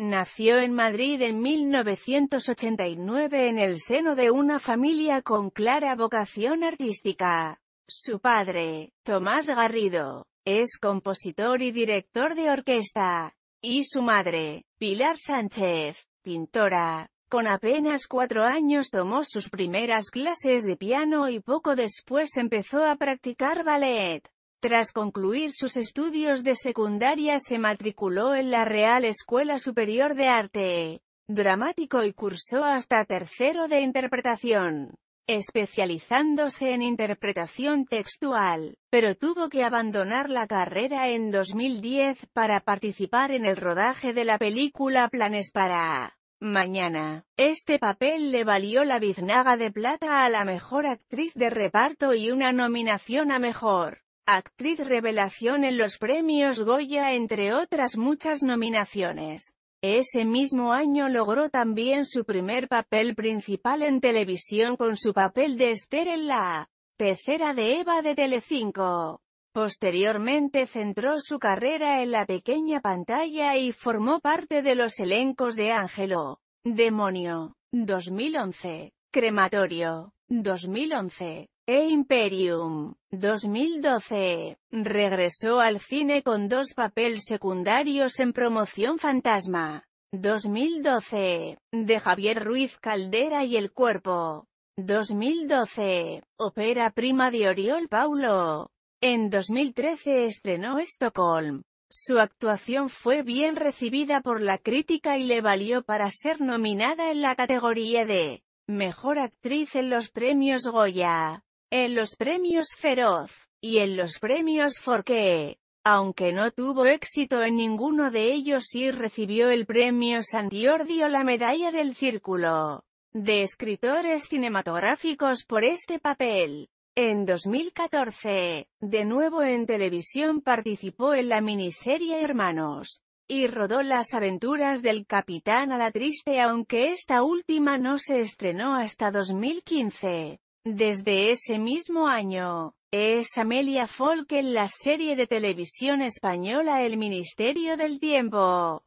Nació en Madrid en 1989 en el seno de una familia con clara vocación artística. Su padre, Tomás Garrido, es compositor y director de orquesta, y su madre, Pilar Sánchez, pintora. Con apenas cuatro años tomó sus primeras clases de piano y poco después empezó a practicar ballet. Tras concluir sus estudios de secundaria se matriculó en la Real Escuela Superior de Arte Dramático y cursó hasta tercero de interpretación, especializándose en interpretación textual, pero tuvo que abandonar la carrera en 2010 para participar en el rodaje de la película Planes para Mañana. Este papel le valió la biznaga de plata a la mejor actriz de reparto y una nominación a mejor Actriz revelación en los premios Goya entre otras muchas nominaciones. Ese mismo año logró también su primer papel principal en televisión con su papel de Esther en la pecera de Eva de Telecinco. Posteriormente centró su carrera en la pequeña pantalla y formó parte de los elencos de Ángelo, Demonio, 2011, Crematorio, 2011, e Imperium. 2012. Regresó al cine con dos papeles secundarios en Promoción Fantasma. 2012. De Javier Ruiz Caldera y El Cuerpo. 2012. Opera prima de Oriol Paulo. En 2013 estrenó Stockholm. Su actuación fue bien recibida por la crítica y le valió para ser nominada en la categoría de Mejor Actriz en los Premios Goya en los premios Feroz, y en los premios Forqué. Aunque no tuvo éxito en ninguno de ellos y recibió el premio Santiordi o la medalla del Círculo de Escritores Cinematográficos por este papel. En 2014, de nuevo en televisión participó en la miniserie Hermanos, y rodó las aventuras del Capitán a la Triste aunque esta última no se estrenó hasta 2015. Desde ese mismo año, es Amelia Folk en la serie de televisión española El Ministerio del Tiempo.